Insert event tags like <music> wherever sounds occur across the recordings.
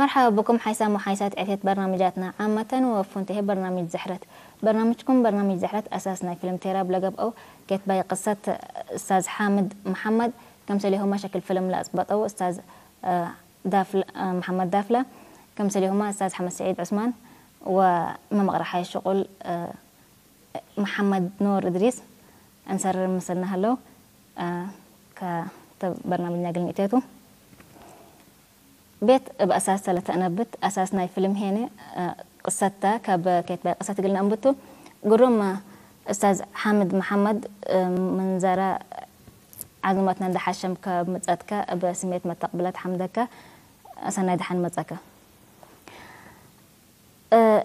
مرحبا بكم حيسام وحيسات عفية برنامجاتنا عامة وفنتهي برنامج زحرة برنامجكم برنامج زحرة أساسنا فيلم تيراب لقب أو باي قصة أستاذ حامد محمد كم سليهما شكل فيلم لا أو أستاذ آه، دافل آه، محمد دافلة كم سليهما أستاذ حمد سعيد عثمان ومم حي الشغل آه، محمد نور إدريس أنسر مسلنا هلو كبرنامجنا قلنا إتاتو بيت بأساس لتأنبت أساس ناي فيلم هنا آه، قصتا كاب كيت بقى قصتا قلنا أنبتو قروما آه، أستاذ حامد محمد آه، من زارة عزمتنا عند حشم كمتأتك بسمية ما تقبلت حمدك أسنا دحن متأك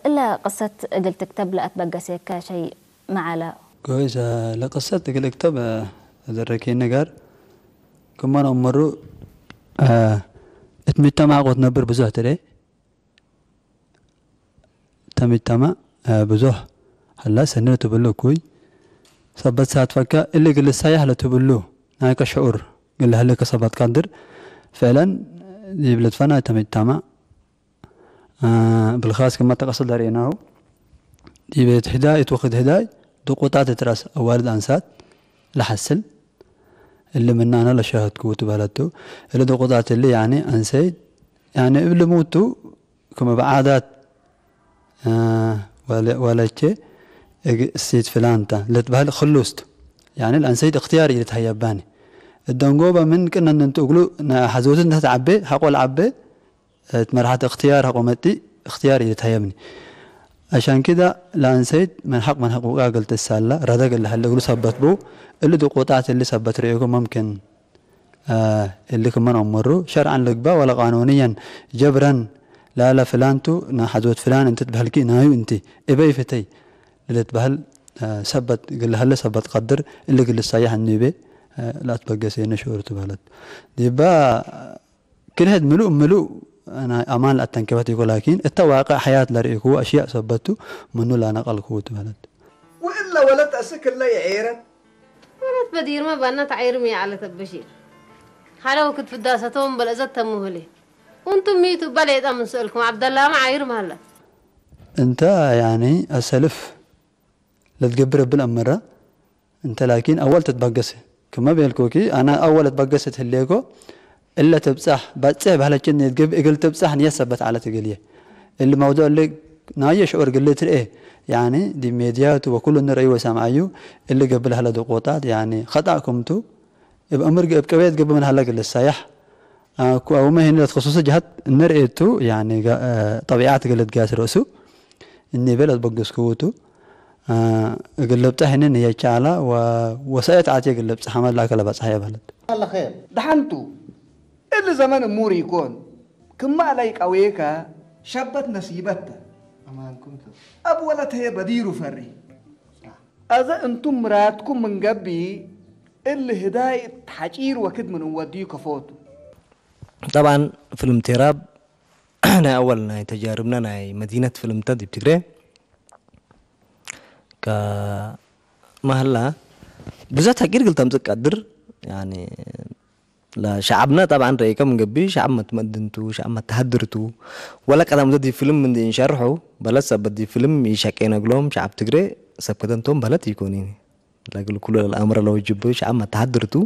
إلا قصة قلت كتب لا أتبقى سيكا شيء معلا كويس قصة قلت كتب ذركين نجار كمان أمرو آه اتمتما قوت نبر بزوه ترى تمتما بزوه هلا سنة تبلو كوي سبت ساعات فكا اللي قل السايح لا تبلو هاي كشعور قل هلا كسبت قدر فعلا جبلت فنا تمتما آه بالخاص كما تقصد داريناه دي بيت هداي توخد هداي دو قطعة تراس أوارد أنسات لحسل اللي من أنا لا كوت تبالتو اللي دو دقوطات اللي يعني أنسي يعني قبل موتو كما بعادات آه ولا ولا شيء سيد فلانتا لتبهل خلصت يعني الأنسيد اختياري لتهيباني الدنجوبة من كنا ننتقلو حزوت انتهت عبي حقول عبي مرحلة اختيار حقومتي اختياري لتهيبني عشان كده لانسيد من حق من حقوق قلت السالة ردق اللي قلوا سبت بو اللي دو قطعت اللي سبت رأيكم ممكن آه اللي كمان عمره شرعا لقبا ولا قانونيا جبرا لا لا فلان تو حدوت فلان انت تبهل كي نايو انت ابي فتي اللي تبهل آه سبت قل هلا سبت قدر اللي قل السايح النبي آه لا تبقى سينا شعور تبهلت ديبا كل هاد ملوء ملوء أنا أمان يقول لكن التواقع حياة لريكو أشياء سبته منو لا نقل كوت بلد وإلا ولد أسكن الله يعيرا ولد بدير ما بنا تعيرمي على تبشير حلو كنت في توم بل تموه مهلي وانتم ميتوا بلد أمن سؤالكم عبد الله ما عير هلا أنت يعني أسلف لتقبر بالأمرة أنت لكن أول تتبقسي كما بيلكوكي أنا أول تبقست هليكو إلا تبصح بتصح كن يتجب اقل تبصح نيسبت على تقليه اللي موضوع اللي نايش اور قلت ايه يعني دي ميديات وكل نرأي أيوة وسامعيو اللي قبل هلا دقوطات يعني خطأكم تو بأمر بكبيت قبل من هلا أو ما هنا تخصص جهات النرأي تو يعني آه، طبيعة قلت قاس رأسو إني بلد كوتو قلبت هنا هي ووسائل عاتي قلبت حمد لا كلا بس هي بلد الله خير دحنتو اللي زمان مور يكون كما عليك أويكا شبت نسيبتها أبو أبولت هي بديرو فري أذا أنتم مراتكم من قبي اللي هداية حجير وكد من أوديك فوتو طبعا فيلم تراب <clears throat> أنا أول تجاربنا ناي مدينة فيلم تدي بتقرأ ك مهلا بزات هكير قلت أمزك قدر يعني شعبنا طبعا رأيكم مقبي شعب ما تمدنتو شعب ما تهدرتو ولا كلام دي فيلم من دي بلا سبب دي فيلم يشكينا قلهم شعب تجري سبكدنتهم بلد يكونين لقل كل الأمر لو يجبو شعب ما تهدرتو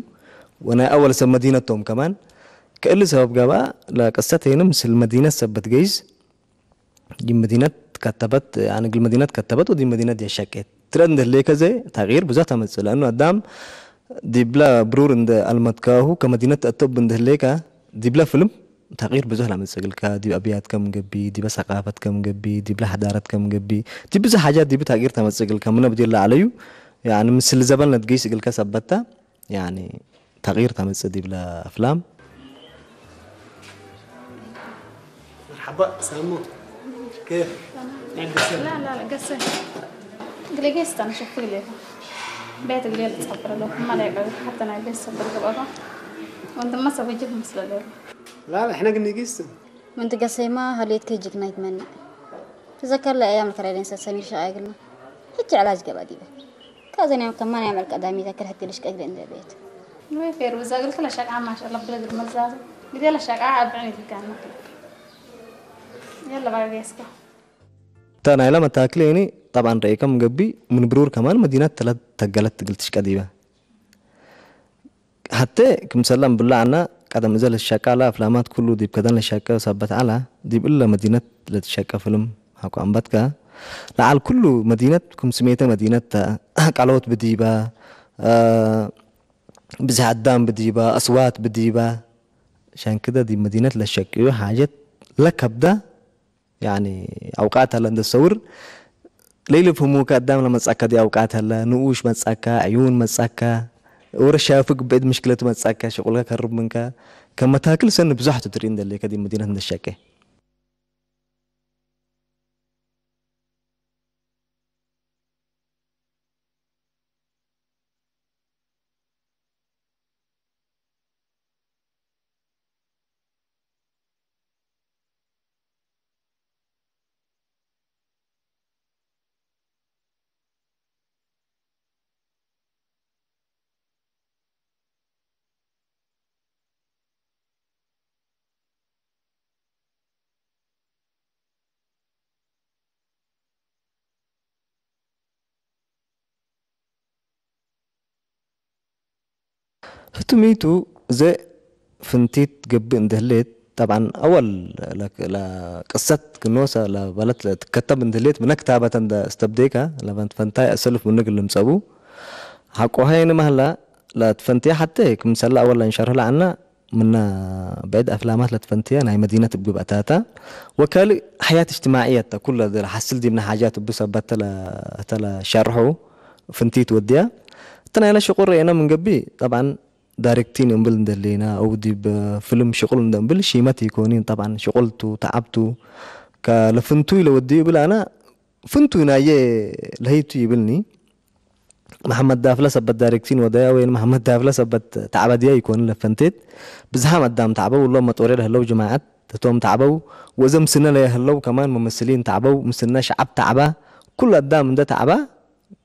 وأنا أول سب مدينتهم كمان كل سبب جابا هنا نمس المدينة سبت جيز دي مدينة كتبت يعني المدينة كتبت ودي مدينة دي شكت ترند اللي كذا تغيير بزاتها لأنه قدام ديبلا برور اند المتكاهو كمدينة التوب اند هليكا ديبلا فيلم تغيير بزح لما تسجل كا دي ابيات كم جبي دي ثقافة كم جبي دي بلا حضارة كم جبي دي بزح حاجات دي بتغيير تما تسجل كم بدي الله عليو يعني مثل زبل نتجي سجل كسبتها يعني تغيير تما دي بلا افلام مرحبا سامو كيف؟ لا لا لا قصه قلقيست انا شفت لي بيت الليل تصبر له ما لا يقعد حتى أنا جالس صبر قبله وأنت ما سوي جيب مسلا له لا إحنا قلنا جيست وأنت قصي ما هليت كي جيك نايت مني تذكر لي أيام الكريرين سامير شاي قلنا هيك علاج قبادي به كازن يوم كمان يعمل قدامي ذاكر حتى ليش قدر عند البيت ما في روزا قلت له شقعة ما شاء الله بلد المزاز بدي له شقعة أبعني اللي كان يلا بقى بيسكو تانا لما تاكليني طبعا رأيك مقبي من برور كمان مدينة تلات تقلت تقلتش قديبة حتى سلام بالله أنا كذا مزال الشاكا على أفلامات كله ديب كذا الشاكا وثبت على ديب إلا مدينة للشاكا فيلم هاكو لا على كله مدينة كم سميتها مدينة آه، قلوت بديبة آه بزح بديبة أصوات بديبة عشان كده دي مدينة للشك حاجات لكبدة يعني اوقات هلا الصور ليلة فهمو قدام لما تسكى دي اوقات هلا نقوش ما تسكى عيون ما تسكى ورشافك بيد مشكلته ما تسكى شغلك هرب منك كما تاكل سن بزحت ترين دلي كدي مدينة هندشاكي اهتميتو زي فنتيت قبي اندهليت طبعا اول قصة كنوسة لبلت تكتب اندهليت من كتابة استبديكا بنت فنتاي اسلف من نقل مسابو حقو هين مهلا لا تفنتي حتى هيك مسلا اول انشرها لعنا من بعد افلامات لتفنتيا هاي مدينة تبقى بأتاتا وكالي حياة اجتماعية كل حسل دي من حاجات بسبت تلا تلا شرحو فنتيت وديا طبعا انا شغل انا من قبي طبعا دايركتين امبل دلينا او ديب فيلم شغل امبل شي ما تيكونين طبعا شغلتو تعبتو كلفنتوي لو ودي بلا انا فنتو نايه لهيتو يبلني محمد دافلا سبت دايركتين ودايا وين محمد دافلا سبت تعبديا يكون لفنتيت بزهام قدام تعبوا والله ما طوري هلو جماعات تتوم تعبوا وزم سنة لي هلو كمان ممثلين تعبوا مسنا شعب تعبا كل قدام ده تعبا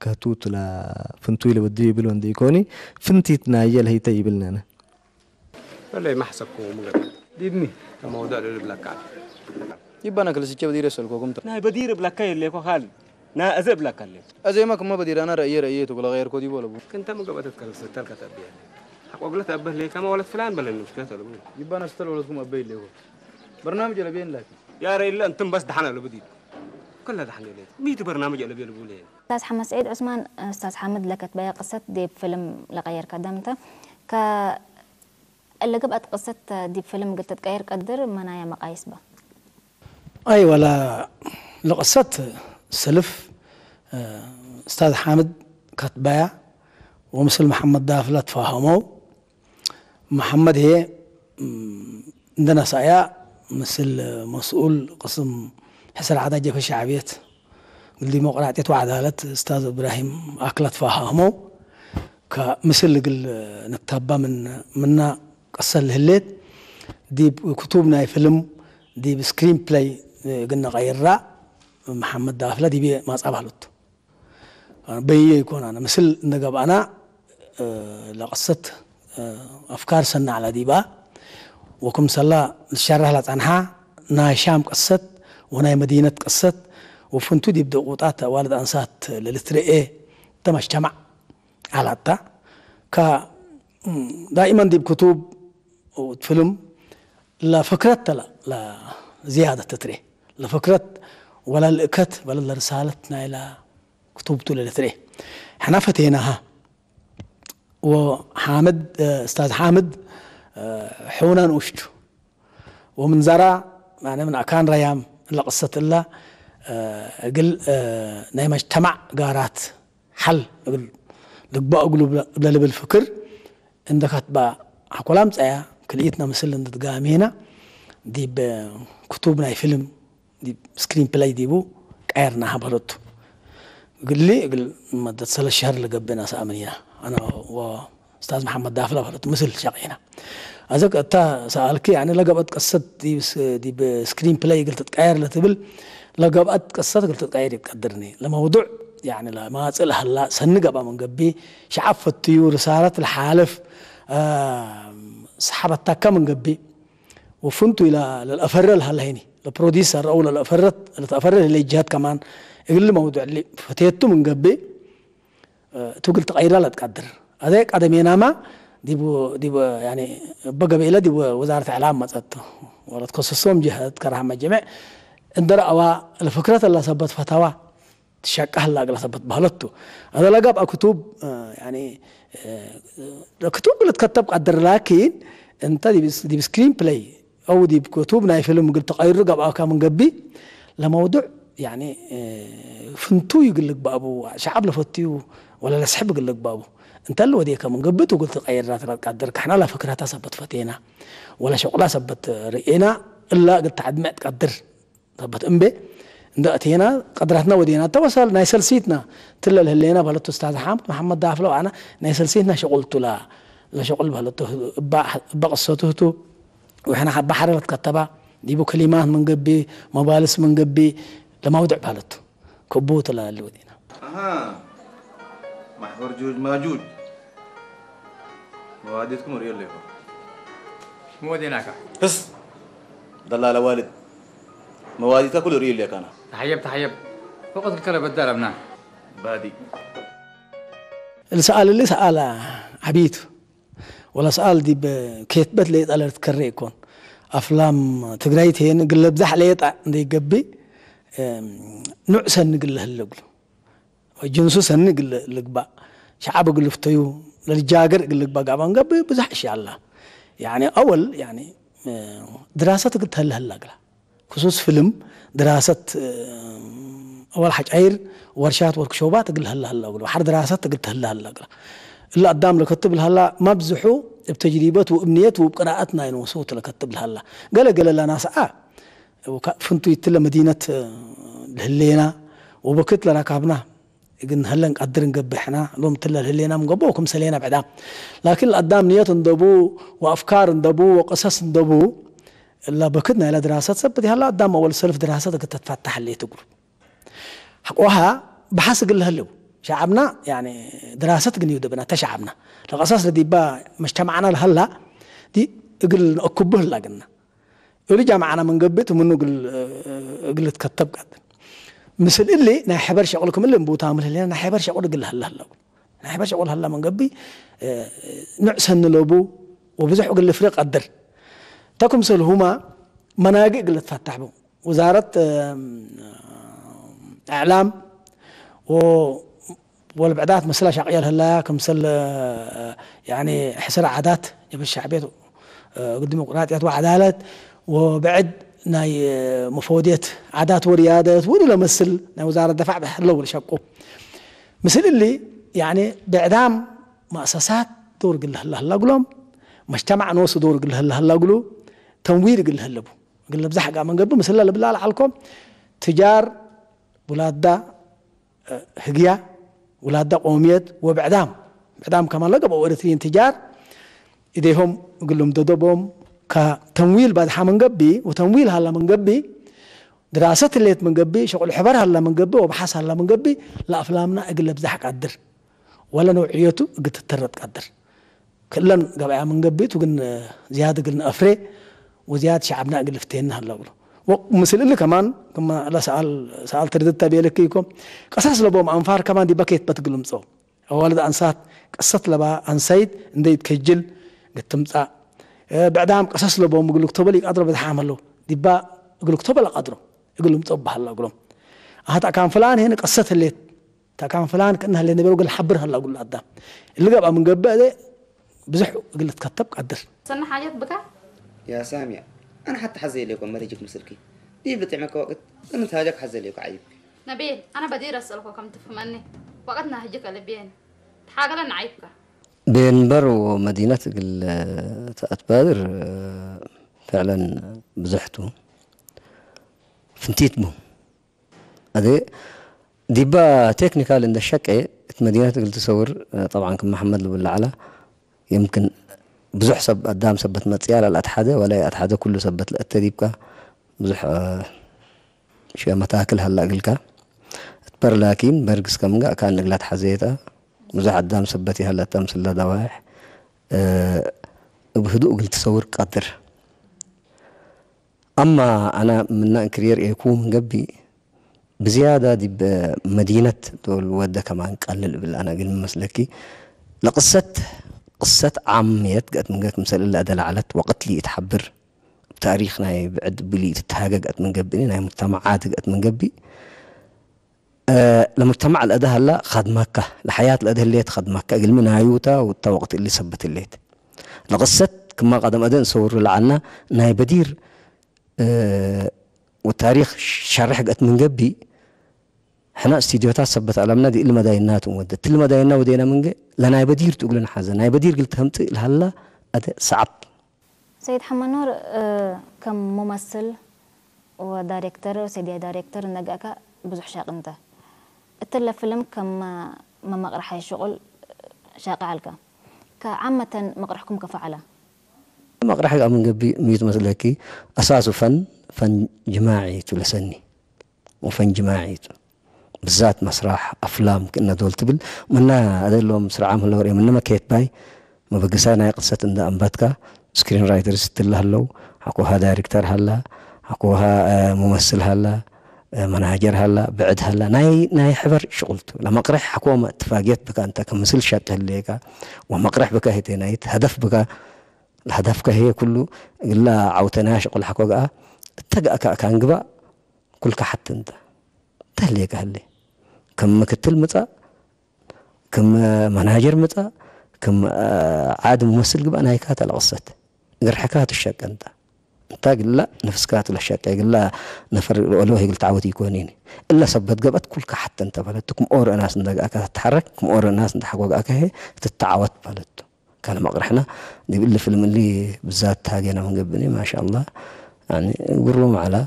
كاتوت كاتوتلا فنتويلة ودي بلون دي كوني فنتيت نايل هي تي بلنا أنا لا ما حسبكم مغرب ديني الموضوع اللي بلاك يبقى أنا كل شيء بدير أسألكم كم ناي بدير بلاك اللي كو خالد نا ازي بلاك اللي أزي ما كم ما بدير أنا رأيي رأيي تو بلا غير كودي ولا بو كنت ما قبلت كل أتكلم ستال كتابي وقلت أبه لي كما ولد فلان بل المشكلة يبقى أنا استل ولدكم أبي اللي هو برنامج لبين لكن يا رأي أنتم بس دحنا لو بدير كل هذا حنقول ميتو برنامج اللي بيقولوا لي استاذ حمد سعيد عثمان استاذ حمد لك تبيا قصة ديب فيلم لغير قدمته ك اللي قبت قصة ديب فيلم قلت تغير قدر منايا مقايس به اي ولا لقصة سلف آه، استاذ حامد كتبايا ومثل محمد دافلة تفاهموا محمد هي عندنا سايا مثل مسؤول قسم حسن عداجة في شعبية الديمقراطية وعدالة أستاذ إبراهيم أكلت فهمه كمثل قل نتابع من منا قصر الهليت دي كتبنا فيلم دي بسكرين بلاي قلنا غير محمد دافلا دي بي ما صابحلت بي يكون أنا مثل نقاب أنا أه، لقصة أه، أفكار سنة على ديبا وكم سلا الشرح لتنها ناشام قصت وناي مدينة قصت دي بدو قطعة والد أنسات إيه تمش جمع على تا كا دائما دي بكتب وفيلم فكرة لا لا زيادة تتري فكرة ولا الكت ولا الرسالة إلى كتبته للتري حنا فتيناها وحامد استاذ حامد آه، حونا نوشتو ومن زرع معناه يعني من أكان ريام لقصة إلا آه، قل آه، نهي مجتمع قارات حل قل لقبا أقلو بلا لبل فكر عندك هتبا حكولام تايا كليتنا مثل عند تقامينا دي بكتوبنا فيلم دي سكرين بلاي دي بو كايرنا حبرتو قل لي قل مدة ثلاث شهر لقبنا سامنيا أنا و أستاذ محمد دافلة حبرتو مثل شاقينا أزك أتا سألك يعني لقب أت قصد دي بس دي بسكرين بلاي قلت تقعير لتبل لقب أت قصة قلت تقعير يقدرني لموضوع يعني لا ما أصل هلا سن سنقبة من قبي شعف الطيور صارت الحالف آه سحبتها كم من قبي وفنت إلى للأفرر هلا هني البروديسر أو للأفرت للأفرل اللي جهات كمان يقول الموضوع اللي فتيته من قبي آه تقول تقعير لا تقدر هذاك عدم ينامه ديبو ديبو يعني بقبيلة ديبو وزارة إعلام متأتو ورد قصصهم جهة كرها مع الجميع اندر أوا الفكرة اللي صبت فتاوى تشك أهلا اللي صبت بهلتو هذا لقب كتب آه، يعني آه، كتب اللي تكتب قدر لكن انت دي بس دي بسكرين بلاي او دي بكتب ناي فيلم قلت تقير قبعه كان قبي لموضوع يعني آه، فنتو يقول لك بابو شعب لفتيو ولا لسحب يقول لك بابو انت اللي وديك من قبت وقلت غير قدر كحنا لا فكرها تثبت فتينا ولا شغلة ثبت رئينا الا قلت عاد ما تقدر ثبت امبي دأت هنا قدرتنا ودينا توصل نايسل سيتنا تلا الهلينا بلطو استاذ حامد محمد دافلو انا نايسل سيتنا شغلت لا لا شغل بلطو بقصته تو وحنا حب بحر كتبا ديبو كلمات من قبي مبالس من قبي لما ودع بلطو كبوت لا اللي ودينا اها محور جوج ماجوج واديتكم ريال ليفا مو بس دلاله والد موادي تاكل ريال ليك انا تحيب تحيب فقط الكره الدار ابناء بادي السؤال اللي سأل عبيد ولا سأل دي كيتبت ليت على تكري يكون أفلام تقريت قلب نقل بزح ليت عندي قبي نعسا نقل له اللقل وجنسوسا نقل لقبا شعب قل فتيو للجاجر قل لك بقى ما بزحش الله يعني أول يعني آه، دراسة قلت هلا هلا خصوص فيلم دراسة آه، أول حاج عير ورشات وركشوبات قل هلا هلا وحر دراسات قلت هلا هلا إلا قدام لكتب هلا ما بزحوا بتجربته وابنيته وبقراءتنا لك يعني لكتب هلا قال قال لنا ناس آه فنتو يتلا مدينة الهلينا آه، وبكت لنا كابنا إن هلن قدرن قبحنا لوم تلا هلينا كم سلينا بعدا لكن الأدام نيات ندبو وأفكار ندبو وقصص ندبو إلا بكدنا إلى دراسات سبتي هلا قدام أول سلف دراسات قد تتفتح اللي تقول وها بحس قل هلو شعبنا يعني دراسات قن دبنا تشعبنا القصص اللي با مجتمعنا لهلا دي قل أكبه لقنا يقول جامعنا من قبت ومنو قل قلت كتب قدم مثل اللي نا حبرش أقول لكم اللي مبوط تامل هلا نا حبرش أقول قل هلا هلا نا حبرش أقول هلا من قبي آه، نعسن هن وبزح أقول الفريق قدر تكم سل هما مناقي اللي تفتح بو وزارة إعلام و والبعدات مثل شعيال هلا كم سل آه، يعني حسر عادات يبش شعبيته آه، قدموا قرات يا عدالة وبعد ناي مفوديت عادات وريادات ولا مسل ناي وزارة الدفاع بحلو شقو مسل اللي يعني بإعدام مؤسسات دور قل الله الله قلهم مجتمع نوص دور قل الله الله قلو تنوير قل الله قلو قل الله بزحق من قبل مسل الله بلال عالكم تجار ولاد دا هقيا ولاد دا قوميات وبعدام بعدام كمان لقب أورثين تجار إذا هم قلهم دوبهم كتمويل بعد حمنقبي وتمويل هلا منقبي دراسة اللي منقبي شغل حبر هلا منقبي وبحث هلا منقبي لأفلامنا أقلب زحك قدر ولا نوعيته قد تترد قدر كلن قبعة منقبي تقن زيادة قلنا أفري وزيادة شعبنا أقلب تهنا هلا ولو ومثل اللي كمان كما لا سأل سأل ترددت بيلك يكم قصص لبوم أنفار كمان دي بكيت بتقلم صو أولد أنسات قصت لبا أنسيد نديت كجل قد تمسأ بعدهم قصص له بوم يقول كتب لي قدره حامله له دبا يقول كتب له قدره يقول لهم طب هلا يقول لهم هات آه، كان فلان هنا قصه اللي تا كان فلان كانها اللي نبي نقول حبر هلا يقول له اللي قبل من قبل ده بزح قلت كتب قدر سنة حاجات بكا يا سامية انا حتى حزي لكم ما رجيك مسلكي دي بتعمك وقت انا تهاجك حزي لكم عيب نبيل انا بدير اسالك كم تفهمني وقتنا هجيك اللي بين حاجه لنا عيبك بين بر ومدينة تأتبادر آه، آه، فعلا بزحتو فنتيت بو هذه ديبا تكنيكال عند ايه مدينة تقل تصور آه، طبعا كم محمد لولا على يمكن بزح سب قدام سبت متيال الأتحادة ولا أتحادة كله سبت الأتديبكا بزح شوية متاكل هلا قلكا تبر لكن برقس كم كان نقلات حزيتها سبتي هلا ይሃላታ ምስላ ዳዋሕ بهدوء قلت صور قدر أما أنا من كرير يكون قبي بزيادة دي بمدينة دول ودة كمان قلل بال أنا قل مسلكي لقصة قصة عميت قد من قلت مسألة الله دل علت وقت لي بتاريخنا بعد بلي تتهاجق قد من قبي ناي مجتمعات قد من قبي آه لمجتمع الأده هلا مكة الحياة الأده الليت مكة أقل منها يوتا والتوقت اللي سبت الليت لقصت كما قدم أدن صور لعنا ناي بدير آه والتاريخ شرح قت من قبي حنا استديوهات سبت على منادي ما داينات ومدت ما داينا ودينا من قبي لناي بدير تقول لنا حزن ناي بدير قلت همت لهلا أده صعب سيد حمانور آه كممثل ودايركتر وسيدي دايركتر نجاكا بزح شاق انت تلا فيلم كم ما مقرح شغل شاقعلك كعامة مقرحكم كفعلة مقرح من قبي ميت مثلكي أساسه فن فن جماعي تلسني وفن جماعي بالذات مسرح أفلام كنا دول تبل منا هذا لهم مسرح عام لوري منا ما كيت باي ما بقسانا قصة عند أنباتك سكرين رايترز تلا هلو حقوها دايركتر هلا حقوها آه، ممثل هلا مناجر هلا بعد هلا ناي ناي حبر شغلته لما قرح حكومة اتفاقيت بك أنت كمسل شات هليك وما قرح بك هتنايت هدف بك الهدف كهي كله إلا عوتناش شغل حكوا قا تجأك كان قبا كل كحد أنت تهليك هلي كم كتل متى كم مناجر متى كم آه، عاد ممثل قبا نايكات كات الغصة غير حكاية الشك أنت تا نفس كات ولا شاك لا نفر ولو هي قلت عوتي يكونيني الا سبت قبت كل حتى انت بلتكم اور ناس أكا تتحرك كم اور ناس أكا هي تتعوت بلتو كان مقرحنا دي اللي فيلم اللي بالذات تاجينا من قبني ما شاء الله يعني قروم على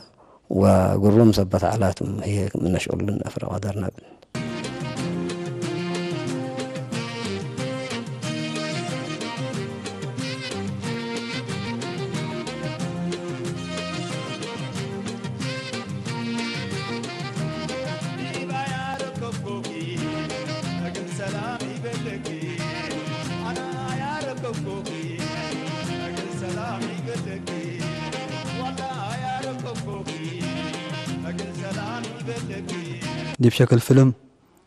وقروم سبت علاتهم هي من نشؤل لنا فرق بني دي بشكل فيلم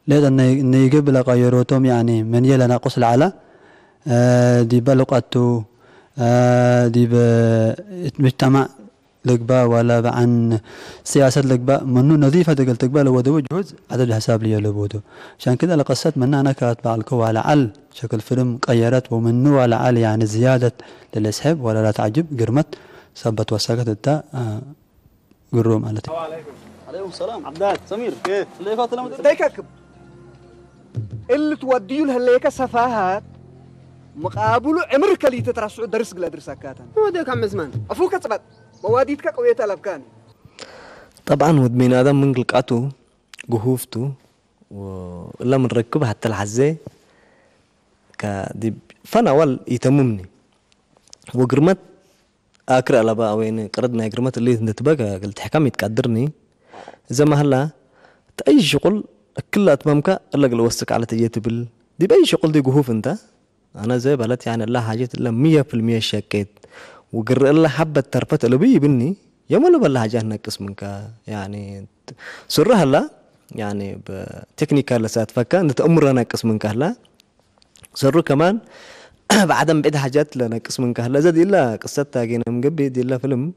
لقيت انه يقبل اغيروتهم يعني من يلا ناقص العلا آه، دي بلقاتو آه، دي مجتمع لقبا ولا عن سياسة لقبا منو نظيفة تقل تقبا لو دو جهز عدد حساب لي لبودو عشان كده لقصت من أنا كاتبة الكو على عل شكل فيلم قيرت ومنو على عل يعني زيادة للأسحب ولا لا تعجب قرمت صبت وساكت التا آه قروم التي عليكم السلام عبدات سمير ايه هليكات لما ديكك اللي توديو الهليكة سفاهات مقابل عمرك اللي تترسع درس قلا درس كاتن هو ديك عم زمان افوك تبات مواديتك قوية لبكاني طبعا ود بين ادم من قلقاته الا من ركب حتى الحزة دي فانا اول يتممني وقرمت اكرا لبا وين قرد ما قرمت اللي انت تبقى قلت حكم يتقدرني زعما هلا اي شغل كل اتمامك الا وسك على بال دي باي شغل دي قهوف انت انا زي بلت يعني لا حاجات الا مية في المية شاكيت وقر الا حبة ترفت لبي بني يا ما بالله حاجة نقص منك يعني سر هلا يعني بتكنيكال لسات فكا انت امر نقص منك هلا سر كمان <clears throat> بعدم بعد حاجات قسم منك هلا زاد الا قصتها جينا مقبي دي الا فيلم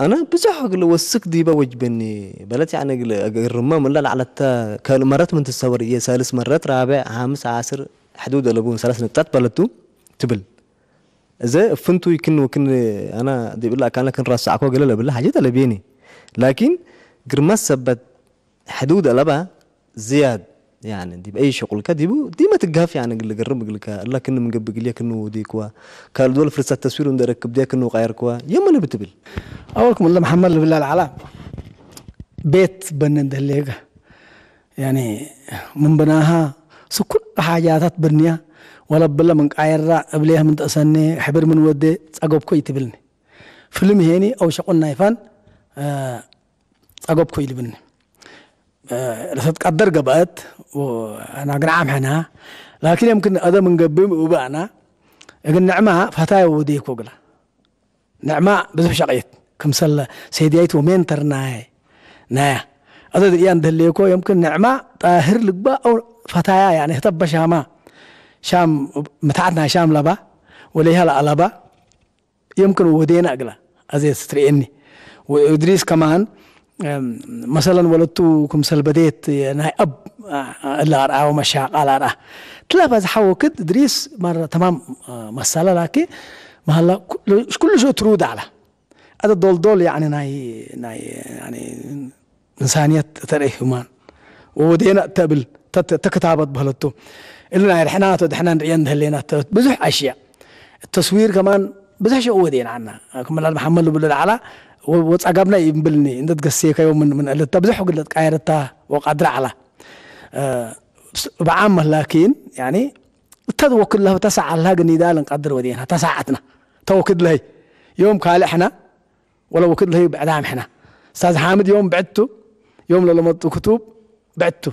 انا بزح اقول وسك دي بوج بني بلت يعني اقول الرمام ملا على التا مرات من تصور إيه ثالث مرات رابع خامس عاشر حدود اللي بون ثلاث نقطات بلتو تبل اذا فنتو يكن وكن انا دي بقول لك أنا كن راس عقوق قال لا بالله حاجه بيني لكن قرمس سبت حدود لبا زياد يعني دي باي شغل دي ديما تقاف يعني قل قرب قل الله كنه مقبق ليا كنه دي كوا كان دول فرصه تصوير ركب دي كنه غير كوا يما انا بتبل اولكم الله محمد بالله العلا بيت بنن دليقه يعني من بناها سكل حاجات بنيه ولا بلا من قايرا ابليها من تأسني حبر من ودي كوي تبلني فيلم هني او نايفان يفان آه، كوي تبلني قدر قبأت وأنا قنعم حنا لكن يمكن هذا من قبيم وبعنا يقول نعمة فتاة وديك وقلا نعمة بزف شقيت كم سلا سيديت ومين ترناي نايا هذا دقيان دليكو يمكن نعمة طاهر لقبا أو فتاة يعني هتب شاما شام متعتنا شام لبا وليها لألبا يمكن ودينا أقلا أزي ستريني وإدريس كمان مثلا كم سال بديت يعني أب الارعى ومشاق على أرأى تلا بس حوكت إدريس مرة تمام آه، مسألة لكن ما هلا كل شو ترود على هذا دول دول يعني ناي ناي يعني إنسانية ترى همان ودينا تبل تكتابت بهلتو إلنا رحنا تدحنا ريان هلينا بزح أشياء التصوير كمان بزح شو ودينا عنا كمان محمد بقول على وتعجبنا يبلني إن تقصي كيوم من من اللي تبزح وقلت قايرتها وقدر على أه بعامه لكن يعني تدو كلها تسعة لها قني دال نقدر ودينا تسعتنا كده له يوم قال احنا ولا وكد بعد عام احنا استاذ حامد يوم بعدته يوم لما كتب بعدته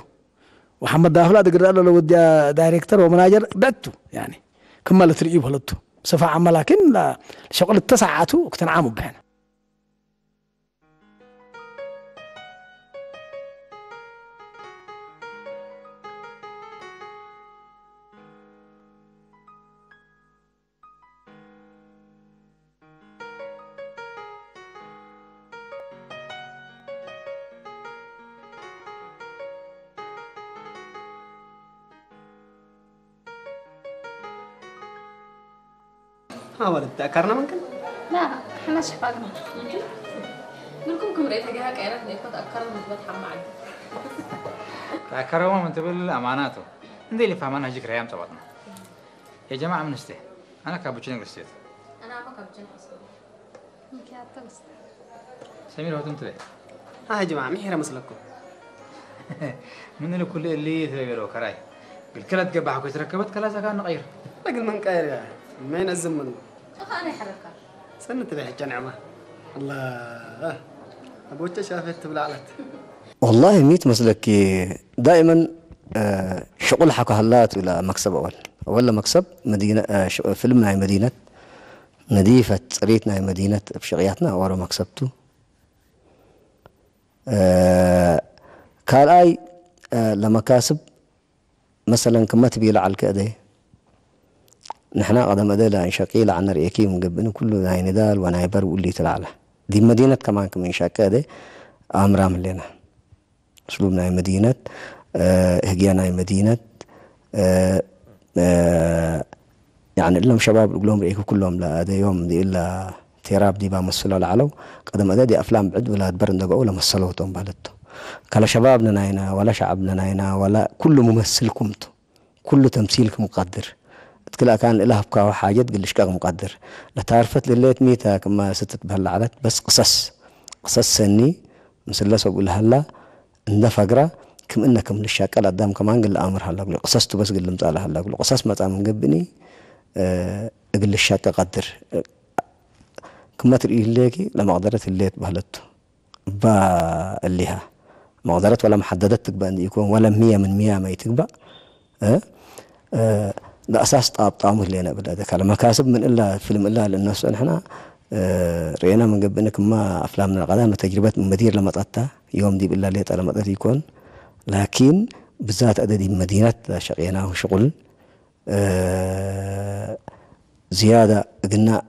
وحمد داخل هذا قال لو ودي دايركتر ومناجر بعدته يعني كملت تريبه هلته بصفة عامة لكن لا شغل التسعة وقت نعامل بحنا ولد تأكرنا ممكن؟ لا احنا شفاقنا منكم كم رأيت جهة كائنات نيكو تأكرنا مش بتحمى عندي تأكرهم من تقول أماناته ندي اللي فهمان هجيك ريام تبعتنا يا جماعة من استيه أنا كابوتشينو رستيت أنا أبا كابوتشينو أصلا سمير هو تنتبه ها يا جماعة محيرة مثلكم <laughs> من الكل اللي تبيلو كراي بالكلات قبعك وتركبت كلاسة كان غير لكن من كاير يعني ما ينزل منه انا والله ميت مسلك دائما آه، شغل حكى هلات ولا مكسب اول ولا مكسب مدينه آه، فيلمنا مدينه نظيفة ريتنا مدينة بشغياتنا ورا مكسبته آه، كان اي لما كاسب مثلا كما تبي لعلك كأدي نحنا قد ما دلا إن شاكيل عن رئيكي مجبن كله هاي ندال وانا عبر واللي تلعله دي مدينة كمان كمان شاكا ده أمرام لنا أسلوبنا هاي مدينة أه هجينا هاي مدينة أه أه يعني إلهم شباب يقولهم رئيكو كلهم لا ده يوم دي إلا تيراب دي بامسلو العلو قدم ما دي أفلام بعد ولا تبرن دقوا ولا توم بالتو كلا شبابنا هنا ولا شعبنا هنا ولا كل ممثلكم تو كل تمثيلكم مقدر كلا كان الاله بكا وحاجات قل إشكاغ مقدر لتعرفت لليت ميتا كما ستت بهالعدد بس قصص قصص سني مسلسة بقول هلا إن فقرا كم إنكم للشاكل قدام كمان قل أمر هلا قل قصصت بس قل مطالع هلا قل قصص ما تعمل قبني آه، قل للشاكل قدر كما ترئيه ليكي لما قدرت الليت بهلته با الليها ما قدرت ولا محددت بان أن يكون ولا مية من مية ما يتقبأ أه؟ أه لأساس طابطام اللي أنا بدأت ذكر المكاسب من إلا فيلم إلا للناس نحن آه، رينا من قبل إنك ما أفلامنا من الغلام تجربة مدير لما تأتى يوم دي بالله ليت لما تأتى يكون لكن بالذات أددي مدينة شقينا وشغل آه، زيادة قلنا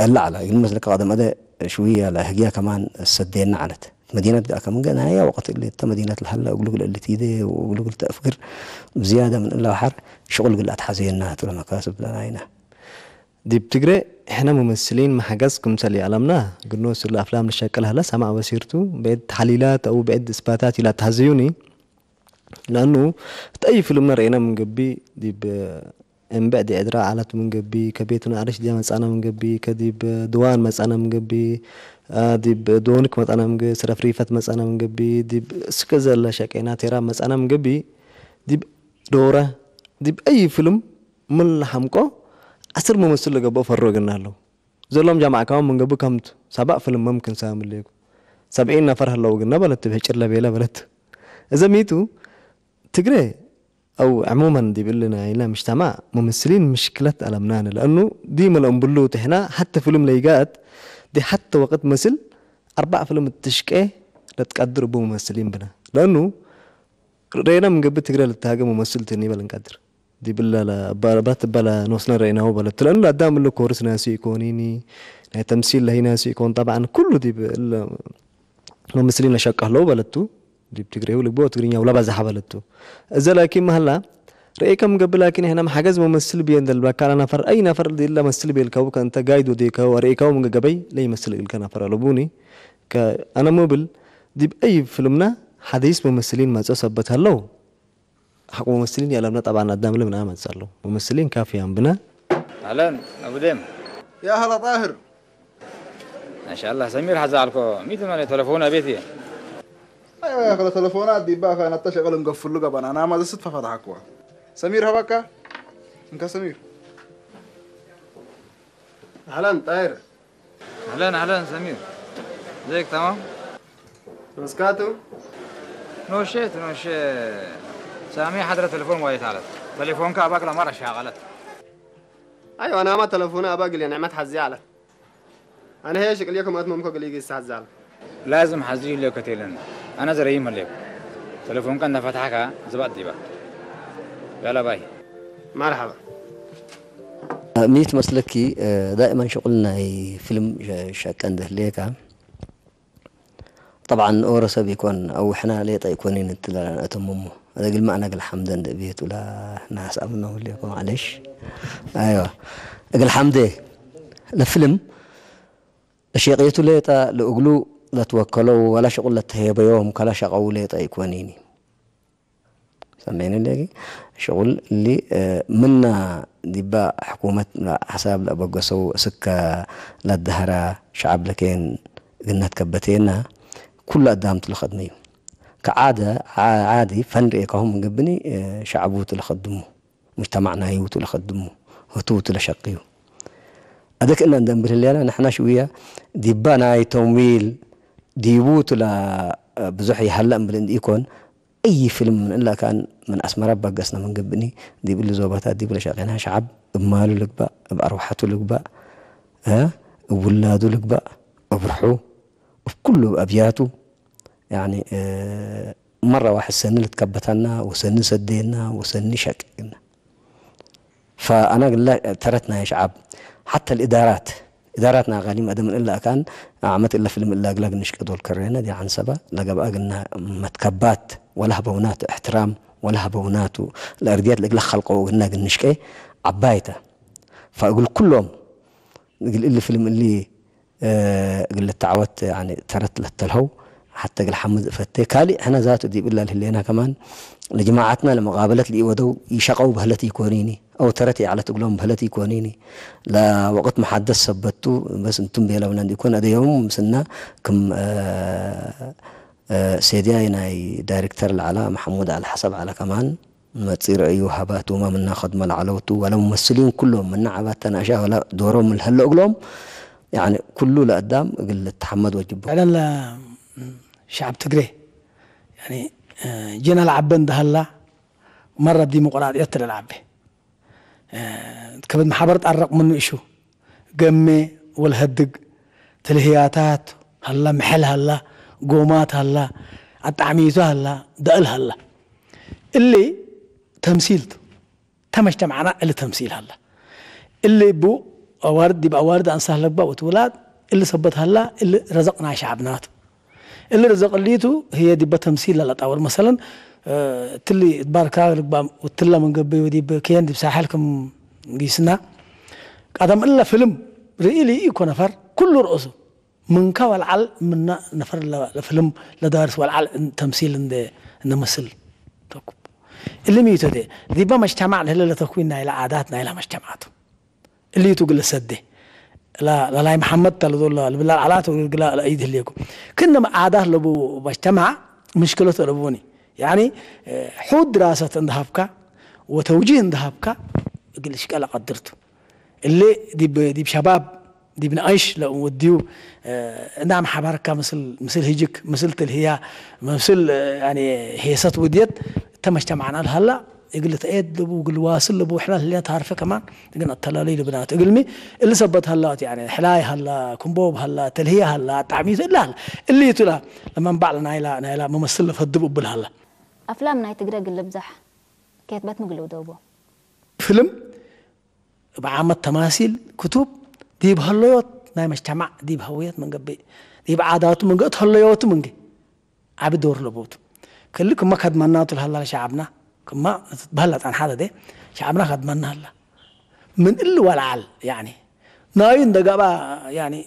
ألا يلمس لك قادم أدى شوية لهجية كمان سدينا عنت مدينة جانا نهاية وقت اللي مدينة الحلة أقولك اللي تيدي وأقولك التأفكر بزيادة من الآخر شغل قلة حزينة ترى مكاسب لنا هنا نعم. دي بتجري احنا ممثلين ما حجزكم سلي علمنا قلنا سر الافلام اللي شكلها لا سمع وسيرتو بعد تحليلات او بعد اثباتات لا تحزيوني لانه اي فيلم رأينا من قبي دي ان بعد ادرا على من قبي كبيتنا عرش دي مصانا من قبي كديب دوان مصانا من قبي ዲብ ዶኒክ መፃና ምግ ስረፍ ሪፈት መፃና ምንግቢ ዲብ እስከ ዘለ ሸቀና ቴራ መፃና ምንግቢ ዲብ ዶረ ዲብ አይ ፍልም ምን ለሐምቆ አስር መመስል ለገቦ ፈሮግና አለው ዘሎም ጃማዕ ካብ ምንግቢ ከምት ሰባእ ፍልም መምክን ሳምልኩ ሰብዒን ነፈር ሃለው ግና በለት ብሕጭር ለቤለ በለት እዘ ሚቱ ትግሬ أو عموما دي بيقول لنا هنا مجتمع ممثلين مشكلة ألمنان لأنه دي من الأنبلوت إحنا حتى فيلم ليجات دي حتى وقت مثل أربعة فلم تشكي لتقدر بو ممثلين بنا لأنه رأينا من قبل تقرأ لتهاجم ممثل تاني بلا نقدر دي بلا بات بلا نوصنا رأينا هو بلا لأنه الأدام اللي كورس ناسي يكونيني تمثيل لهي ناسي يكون طبعا كله دي ممثلين لشاقه له بلتو دي بتقرأ لك بو تقرأ ولا بزحة بلتو إذا لكن مهلا رأيكم قبل لكن هنا محجز ممثل بين دل كان نفر أي نفر دي إلا ممثل بين الكو كان تجايد دي هو رأيكم من قبل لا يمثل إلك نفر لبوني كأنا موبل دي بأي فيلمنا حديث ممثلين ما تثبت هلو حق ممثلين يعلمنا طبعا قدام لمن ما تسلو ممثلين كافي عم بنا أهلا أبو ديم يا هلا طاهر ما شاء الله سمير حزعلكم ميت من تلفون أبيتي ايوه يا اخي تلفونات دي بقى انا اتشغل مقفل لقب انا ما زي فتحك سمير هواكا انت سمير اهلا طاهر اهلا اهلا سمير ازيك تمام مسكاتو نوشيت نوشيت سامي حضرة تليفون وايد حالت تليفونك اباك مرة شغلت ايوه انا ما تليفون اباك اللي نعمت حزي على انا هي شكل لكم اتممك قليقي استحزال لازم حزي لك تيلن انا زريم لك تليفونك انت فتحك زبط بقى يلا باي مرحبا ميت مسلكي دائما شغلنا هي فيلم عنده ليكا طبعا اورس بيكون أو إحنا ليطا يكونين التلالان أتممو هذا قل انا قل حمد عند بيت ولا ناس أمنا ولا يكون معلش أيوة قل حمد لفيلم لشيقيتو ليطا لأقلو لا توكلوا ولا شغل يوم كلا شغل ليطا يكونيني سمعني لك شغل اللي آه، منا دبا حكومة حساب لا بقصو سكة لا الدهرة شعب لكن قلنا تكبتينا كل قدام تلخدمي كعادة عادي فنرئ هم قبني آه، شعبو تلخدمو مجتمعنا يو تلخدمو هتو تلشقيو أدك إننا ندمبر بالليلة نحنا شوية دبا ناي توميل ديبوت لا آه، بزحي هلا بلند إيكون اي فيلم الا كان من اسمرة قصنا من قبني دي بلي زوباتات دي بلي شاقينها شعب أمالو لقباء بأروحاتو لقباء ها بولاده لقباء بروحه بكله أبياتو يعني آه مرة واحد سن اللي تكبتنا وسن سدينا وسن شققنا فأنا ترتنا يا شعب حتى الإدارات إداراتنا غالي أدم إلا كان عمت إلا فيلم إلا قلق نشك دول كرينا دي عن سبا لقب أقلنا متكبات ولا بونات احترام ولا بونات الأرديات لقلق خلقه وقلنا نشك عبايته فأقول كلهم قل إلا فيلم اللي آه، قلت تعودت يعني ترت للتلهو حتى قال حمد كالي أنا ذات دي بالله اللي كمان لجماعتنا لما قابلت لي ودو يشقوا بهلتي كونيني أو ترتي على تقولهم بهلتي كونيني لا وقت ما حدث سبتو بس انتم بيلا ونان يكون هذا يوم سنة كم آه، آه، سيدي آه دايركتر العلا محمود على حسب على كمان ما تصير أي هباتو ما منا خدمة العلوتو ولا ممثلين كلهم منا عبات تناشا ولا دورهم الهلو قلهم يعني كله لقدام قلت حمد وجبه شعب تجري يعني آه، جينا نلعب بند هلا مرة بديمقراطية تلعب آه، كبد محبرت أرق من إيشو قمي والهدق تلهياتات هلا محل هلا قومات هلا التعميز هلا دقل هلا اللي تمثيل تمشت معنا اللي تمثيل هلا اللي بو أورد يبقى وارد أنساه لك وتولاد اللي صبت هلا اللي رزقنا شعبناته الرزق الليتو هي دي بتمثيل للأطاور مثلا أه تلي تبارك الله وتلا من قبي ودي بكيان دي بساحلكم قيسنا قدم إلا فيلم ريلي إيكو نفر كل رؤوس من كا والعل من نفر لفيلم لدارس والعل تمثيل اند نمثل تكب اللي ميتو دي ذي ما مجتمع لهلا تكويننا إلى عاداتنا إلى مجتمعاتهم اللي يتقول سده لا لا محمد تلذول لا على تقول لا لا يده ليكم كنا مع عاده لبو بجتمع مشكلة لبوني يعني آه، حود دراسة ذهبك وتوجيه ذهبك الإشكال قدرته اللي دي دي بشباب دي بنعيش لو وديو آه، نعم حبارك مثل مثل هيجك مثل تلهيا مثل آه، يعني هيسات وديت تم اجتمعنا هلا إجلت إيد لبو قل واصل لبو حلال اللي تعرفه كمان تقول التلالي لبنات إقلمي اللي سبت هلات يعني حلاي هلا كمبوب هلا تلهية هلا تعميز لا اللي يتلا لما نبعلنا إلى أنا إلى ممثل في الدبوب بالهلا أفلامنا يتقرأ قل بزح بات مقلو دوبو فيلم بعامة تماثيل كتب دي بهلويات ناي مجتمع دي بهويات من قبي دي بعادات من قد هلويات من قبي عبد دور لبوت كلكم ما كد مناطل هلا شعبنا ما تتبهلت عن حدا ده شعبنا خد خدمنا هلا من إل والعل يعني ناين ده قبا يعني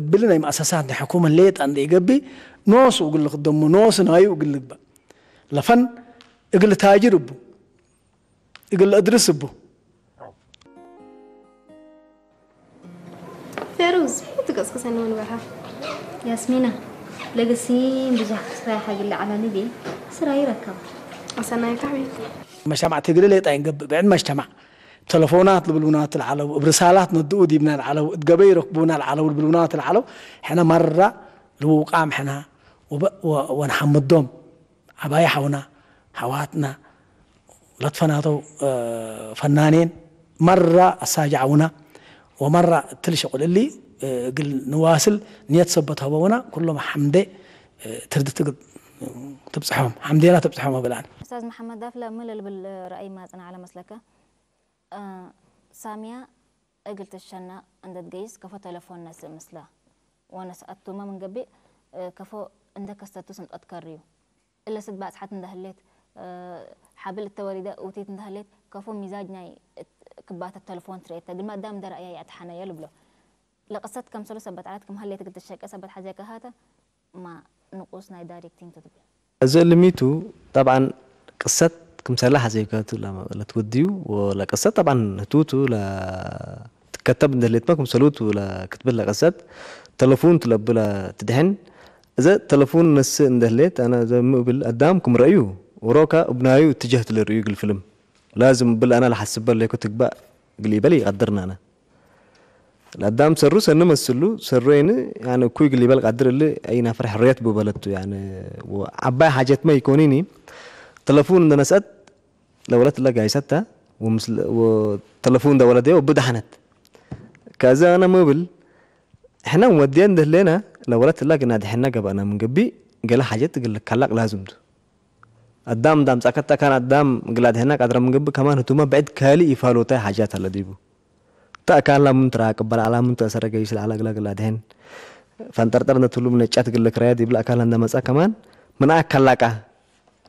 بلنا مؤسسات الحكومة ليت عند يقبي نوس وقول لك دم نوس ناي وقول لك بقى لفن يقول تاجر بو يقول أدرس بو فيروز تقص أنا من برها ياسمينة لقسيم بجهز فيها اللي على نبي سرا ركب مجتمع تجريلي تنقب بعد مجتمع تلفونات البلونات العلو برسالات دي من العلو تقبيرك ركبونا العلو البلونات العلو احنا مرة لو قام احنا ونحمدهم عباية حونا حواتنا لطفناتو اه فنانين مرة أساجعونا ومرة تلش آه، قل اللي قل نواصل نيت صبتها بونا كلهم حمدي آه، ترد تقد تبصحهم حمد لله تبصحهم بالان استاذ محمد دافلا ملل بالراي ما على مسلكه آه ساميه قلت الشنا عند الجيس كفو تليفون ناس مثلا وانا سألته ما من قبي آه، كفو عندك استاتوس انت اتكريو الا سد بعد حتى اندهليت آه، حابل التوريدة وتيت اندهليت كفو مزاج كبات التليفون تريتا قل ما دام در ايا يتحنا يلبلو لقصت كم سلو سبت عادكم هل تقدر الشيك سبت حاجة كهاتا ما نقص ناي دايركتين تدبل هذا الميتو طبعا قصة كم سلاح زي كاتو لا لا توديو ولا قصة طبعا توتو لا كتب من دليت ماكم سلوتو لا كتب لا قصة تلفون تلبلا تدهن إذا تلفون نس اندهليت أنا إذا مقبل قدامكم رأيو وروكا ابنايو اتجهت للرؤيو الفيلم لازم بل أنا لحسب بل ليكو تقبأ قلي بلي قدرنا أنا الأدام سرو سنة مسلو سروين يعني كويق اللي بالقدر اللي أي نفر حريات ببلدته يعني وعباي حاجات ما يكونيني تلفون ده نسأت لولات الله جايستها ومسل وتلفون ده ولدي وبدحنت كذا أنا موبل إحنا موديان ده لنا لولات الله جناد إحنا جب أنا من جبي قال حاجات قال كلاك لازم ده قدام دام سكتة كان قدام قلاد هناك قدر من جب كمان هتوما بعد كالي يفعلوا تاي حاجات على ديبو تأكان لامن ترى كبر على من تسرق يسلا على غلا غلا دهن فانترترنا تلوم نجات غلا لك رياد يبلا أكان لنا مسا كمان من أكل لك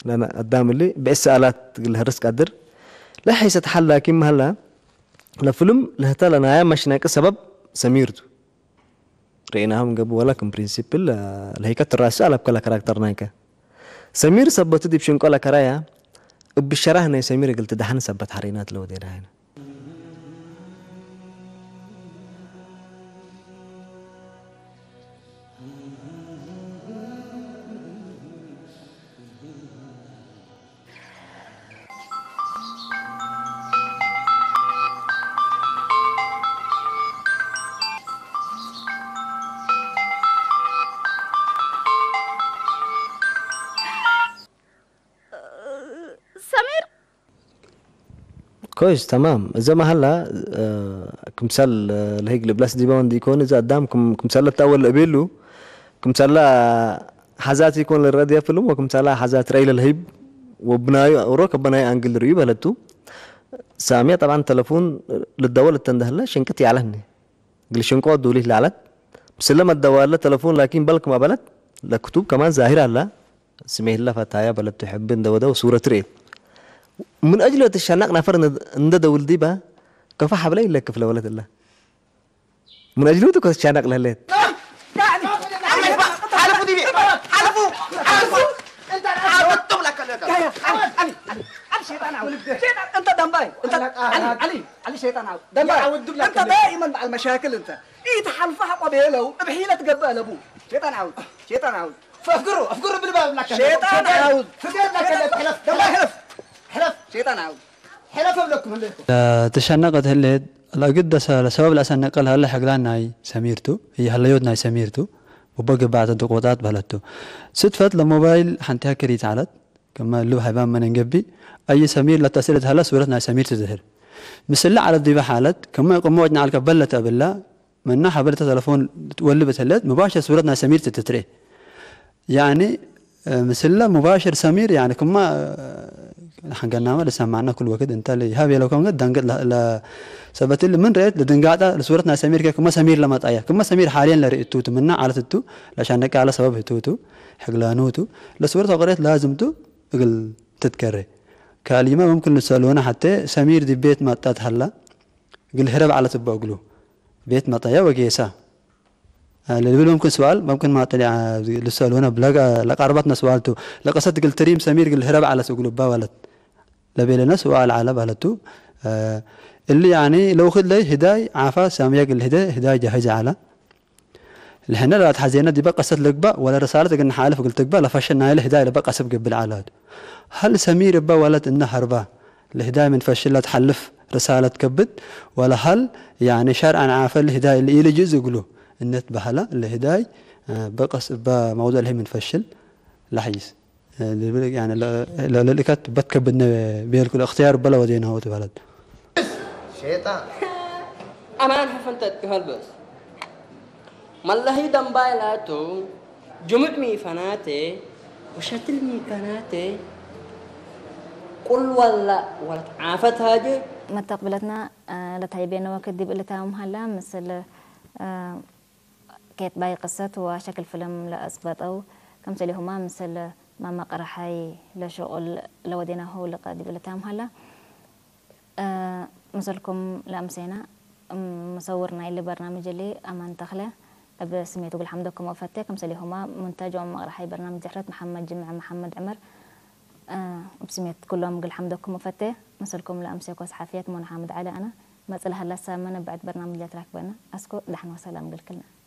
لأن قدام اللي بس على غلا هرس قدر لا حيس تحلى كم هلا لفلم لهتا لنا يا مش ناك سبب سميرتو رأيناهم قبل ولا كم برينسيبل لهيك الرأس على بكل كاركتر نايكا سمير سبتو ديبشن كلا كرايا وبالشراه سمير قلت دحن سبب حرينات لو دينا هنا كويس تمام اذا ما هلا كمسال آه، كمثال الهيجل آه، بلاس دي بوند يكون اذا قدامكم كمثال تاول قبيلو كمثال حزات يكون للراديا الأم وكمثال حزات ريل الهيب وبناي وركب بناي انجل ريب هلتو سامية طبعا تلفون للدولة تندهلا شنكتي علهني قل شنكو الدولي لعلت مسلمة الدولة تلفون لكن بلك ما بلت لكتوب كمان ظاهرة لا سميه الله فتايا بلد تحبين دودا وصورة ريت من أجل تشنق نفر دي ولديبا كفا حبلا إلا كفلا ولد الله من أجل تكون تشاناق لهلت انت دمباي انت علي علي علي شيطان دمباي انت دائما مع المشاكل انت ايه تحلفها قبيله بحيله تقبل ابوه شيطان عاود شيطان عاود فافقروا افقروا بالباب لك شيطان عاود فقر لك تحلف دمباي حلف حلف شيطان عاود حلف أبلكم هليكم تشنقت هليد لقد لسبب لأسن نقل هلا حق ناي سميرتو هي هليود ناي سميرتو وبقى بعد الضغوطات بلتو صدفت لموبايل حنت هكري تعالت كما لو هبان من نجبي أي سمير لا لتأسئلة هلا صورة ناي سمير تظهر مسلا على الضيبة حالت كما يقوم وجنا على كبلة أبلا من حبلت تلفون تولبت هلت مباشر صورة ناي سمير تتتري يعني مسلا مباشر سمير يعني كما حنقلنا لسمعنا كل وقت انت اللي هابي لو كان قد ل سبت اللي من رأيت لدنقاطة لصورتنا سمير كم سمير لما طايا كم سمير حاليا لرئتو تمنا على تتو لشان نك على سبب هتوتو حقلانوتو لصورتها قريت لازمتو قل تتكرر كلمة ممكن نسألونا حتى سمير دي بيت ما تتحلى قل هرب على تبا قلو بيت ما طايا وقيسا آه، للبل ممكن سؤال ممكن ما تلي طلع آه، لسألونا بلقى لقى لقربتنا سؤالته لقى قلت ريم سمير قل هرب على سوق لبا ولد سؤال وعلى بهلتو آه اللي يعني لو خد لي هداي عافا سامياق الهداي هداي جاهزة على الحين لا تحزينا دي بقى سد لقبة ولا رسالتك ان حالف قلت لقبا لفشلنا الهداي لبقى قبل على هل سمير با ولد إن هربا الهداي من فشل لا تحلف رسالة كبد ولا هل يعني شرعا عافا الهداي اللي إلي جزء قلو النت بهلا الهداي آه، بقص بموضوع اللي هي من فشل لحيس يعني بيلك الاختيار بلا ودينا هو تبلد شيطان أمان حفنتت هلبس مالله دم بايلاتو جمع مي فناتي وشتل مي فناتي قل ولا ولا عافت هاجي ما تقبلتنا آه، لتعيبين وكدب وكدي تاهم هلا مثل آه، كيت باي قصة وشكل فيلم لا أثبت أو كم هما مثل ماما قرحاي لشغل لوديناه لقد تام هلا أه مسلكم مسينا مصورنا اللي برنامج اللي أمان تخله بسميتو بالحمدكم وفتي كم هما منتج ومقرحي برنامج زحرت محمد جمع محمد عمر أه بسميت كلهم قل حمدكم وفتي مسلكم لا لأمسيك وصحافيات مون حامد على أنا ما هلا سامنا بعد برنامج تراك بنا أسكو دحنا وسلام قل كلنا